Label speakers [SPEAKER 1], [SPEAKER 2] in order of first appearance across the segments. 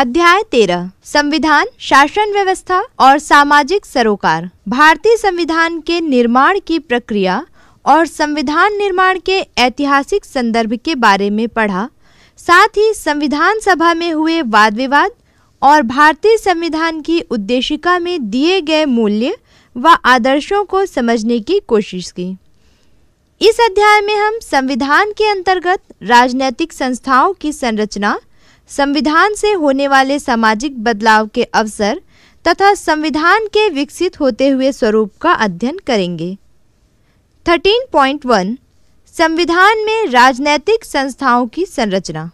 [SPEAKER 1] अध्याय तेरह संविधान शासन व्यवस्था और सामाजिक सरोकार भारतीय संविधान के निर्माण की प्रक्रिया और संविधान निर्माण के ऐतिहासिक संदर्भ के बारे में पढ़ा साथ ही संविधान सभा में हुए वाद विवाद और भारतीय संविधान की उद्देशिका में दिए गए मूल्य व आदर्शों को समझने की कोशिश की इस अध्याय में हम संविधान के अंतर्गत राजनैतिक संस्थाओं की संरचना संविधान से होने वाले सामाजिक बदलाव के अवसर तथा संविधान के विकसित होते हुए स्वरूप का अध्ययन करेंगे 13.1 संविधान में राजनैतिक संस्थाओं की संरचना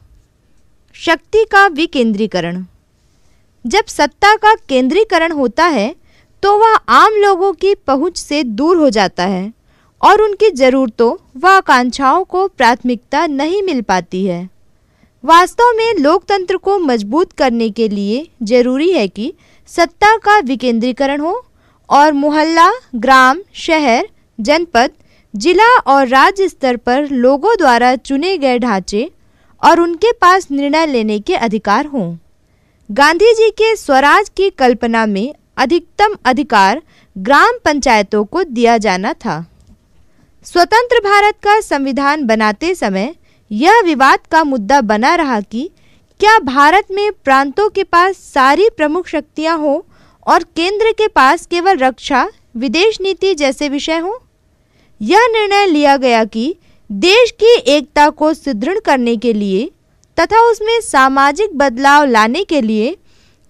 [SPEAKER 1] शक्ति का विकेंद्रीकरण जब सत्ता का केंद्रीकरण होता है तो वह आम लोगों की पहुंच से दूर हो जाता है और उनकी ज़रूरतों व आकांक्षाओं को प्राथमिकता नहीं मिल पाती है वास्तव में लोकतंत्र को मजबूत करने के लिए जरूरी है कि सत्ता का विकेंद्रीकरण हो और मोहल्ला ग्राम शहर जनपद जिला और राज्य स्तर पर लोगों द्वारा चुने गए ढांचे और उनके पास निर्णय लेने के अधिकार हों गांधी जी के स्वराज की कल्पना में अधिकतम अधिकार ग्राम पंचायतों को दिया जाना था स्वतंत्र भारत का संविधान बनाते समय यह विवाद का मुद्दा बना रहा कि क्या भारत में प्रांतों के पास सारी प्रमुख शक्तियां हों और केंद्र के पास केवल रक्षा विदेश नीति जैसे विषय हों यह निर्णय लिया गया कि देश की एकता को सुदृढ़ करने के लिए तथा उसमें सामाजिक बदलाव लाने के लिए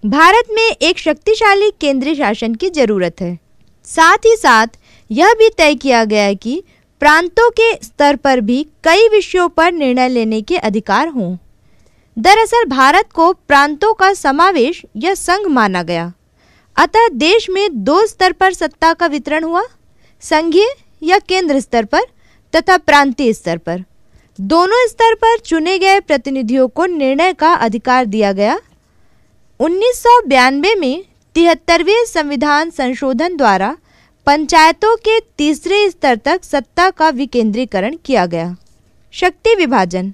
[SPEAKER 1] भारत में एक शक्तिशाली केंद्रीय शासन की जरूरत है साथ ही साथ यह भी तय किया गया कि प्रांतों के स्तर पर भी कई विषयों पर निर्णय लेने के अधिकार हों दरअसल भारत को प्रांतों का समावेश या संघ माना गया अतः देश में दो स्तर पर सत्ता का वितरण हुआ संघीय या केंद्र स्तर पर तथा प्रांतीय स्तर पर दोनों स्तर पर चुने गए प्रतिनिधियों को निर्णय का अधिकार दिया गया उन्नीस में तिहत्तरवें संविधान संशोधन द्वारा पंचायतों के तीसरे स्तर तक सत्ता का विकेंद्रीकरण किया गया शक्ति विभाजन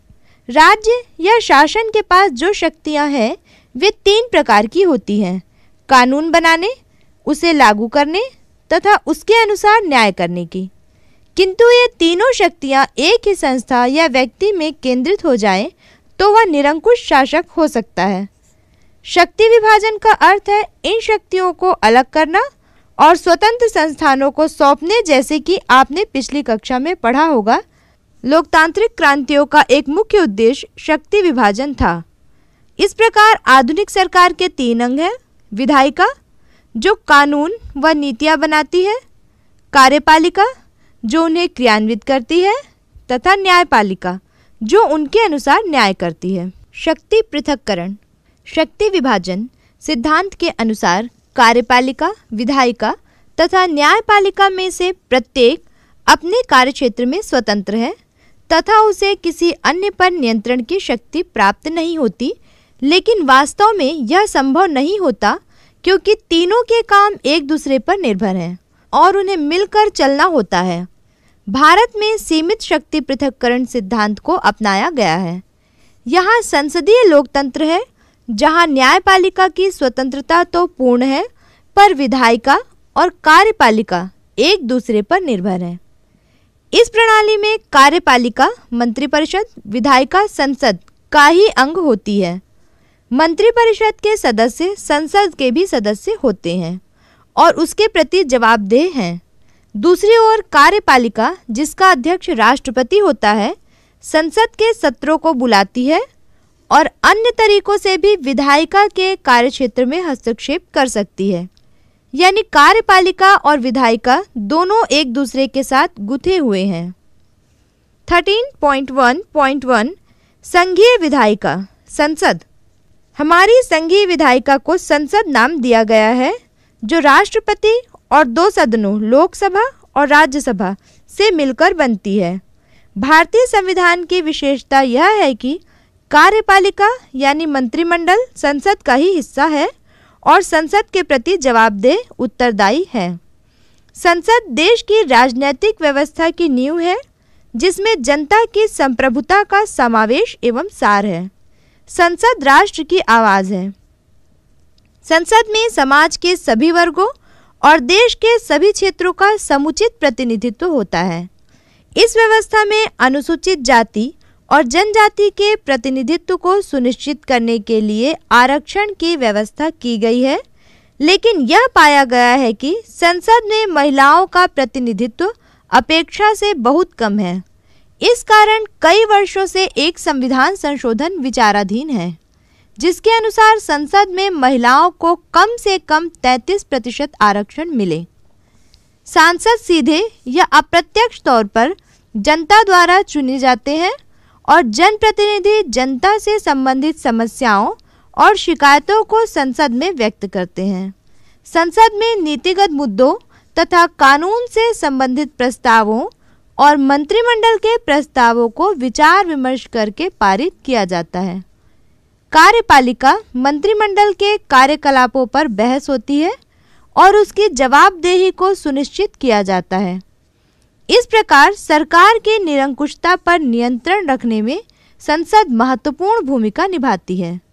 [SPEAKER 1] राज्य या शासन के पास जो शक्तियां हैं वे तीन प्रकार की होती हैं कानून बनाने उसे लागू करने तथा उसके अनुसार न्याय करने की किंतु ये तीनों शक्तियाँ एक ही संस्था या व्यक्ति में केंद्रित हो जाएं तो वह निरंकुश शासक हो सकता है शक्ति विभाजन का अर्थ है इन शक्तियों को अलग करना और स्वतंत्र संस्थानों को सौंपने जैसे कि आपने पिछली कक्षा में पढ़ा होगा लोकतांत्रिक क्रांतियों का एक मुख्य उद्देश्य शक्ति विभाजन था इस प्रकार आधुनिक सरकार के तीन अंग हैं विधायिका जो कानून व नीतियाँ बनाती है कार्यपालिका जो उन्हें क्रियान्वित करती है तथा न्यायपालिका जो उनके अनुसार न्याय करती है शक्ति पृथककरण शक्ति विभाजन सिद्धांत के अनुसार कार्यपालिका विधायिका तथा न्यायपालिका में से प्रत्येक अपने कार्यक्षेत्र में स्वतंत्र है तथा उसे किसी अन्य पर नियंत्रण की शक्ति प्राप्त नहीं होती लेकिन वास्तव में यह संभव नहीं होता क्योंकि तीनों के काम एक दूसरे पर निर्भर हैं और उन्हें मिलकर चलना होता है भारत में सीमित शक्ति पृथककरण सिद्धांत को अपनाया गया है यहाँ संसदीय लोकतंत्र है जहां न्यायपालिका की स्वतंत्रता तो पूर्ण है पर विधायिका और कार्यपालिका एक दूसरे पर निर्भर है इस प्रणाली में कार्यपालिका मंत्रिपरिषद विधायिका संसद का ही अंग होती है मंत्रिपरिषद के सदस्य संसद के भी सदस्य होते हैं और उसके प्रति जवाबदेह हैं दूसरी ओर कार्यपालिका जिसका अध्यक्ष राष्ट्रपति होता है संसद के सत्रों को बुलाती है और अन्य तरीकों से भी विधायिका के कार्यक्षेत्र में हस्तक्षेप कर सकती है यानी कार्यपालिका और विधायिका दोनों एक दूसरे के साथ गुथे हुए हैं 13.1.1 संघीय विधायिका संसद हमारी संघीय विधायिका को संसद नाम दिया गया है जो राष्ट्रपति और दो सदनों लोकसभा और राज्यसभा से मिलकर बनती है भारतीय संविधान की विशेषता यह है कि कार्यपालिका यानी मंत्रिमंडल संसद का ही हिस्सा है और संसद के प्रति जवाबदेह उत्तरदायी है संसद देश की राजनैतिक व्यवस्था की नींव है जिसमें जनता की संप्रभुता का समावेश एवं सार है संसद राष्ट्र की आवाज़ है संसद में समाज के सभी वर्गों और देश के सभी क्षेत्रों का समुचित प्रतिनिधित्व होता है इस व्यवस्था में अनुसूचित जाति और जनजाति के प्रतिनिधित्व को सुनिश्चित करने के लिए आरक्षण की व्यवस्था की गई है लेकिन यह पाया गया है कि संसद में महिलाओं का प्रतिनिधित्व अपेक्षा से बहुत कम है इस कारण कई वर्षों से एक संविधान संशोधन विचाराधीन है जिसके अनुसार संसद में महिलाओं को कम से कम 33 प्रतिशत आरक्षण मिले सांसद सीधे या अप्रत्यक्ष तौर पर जनता द्वारा चुने जाते हैं और जनप्रतिनिधि जनता से संबंधित समस्याओं और शिकायतों को संसद में व्यक्त करते हैं संसद में नीतिगत मुद्दों तथा कानून से संबंधित प्रस्तावों और मंत्रिमंडल के प्रस्तावों को विचार विमर्श करके पारित किया जाता है कार्यपालिका मंत्रिमंडल के कार्यकलापों पर बहस होती है और उसकी जवाबदेही को सुनिश्चित किया जाता है इस प्रकार सरकार के निरंकुशता पर नियंत्रण रखने में संसद महत्वपूर्ण भूमिका निभाती है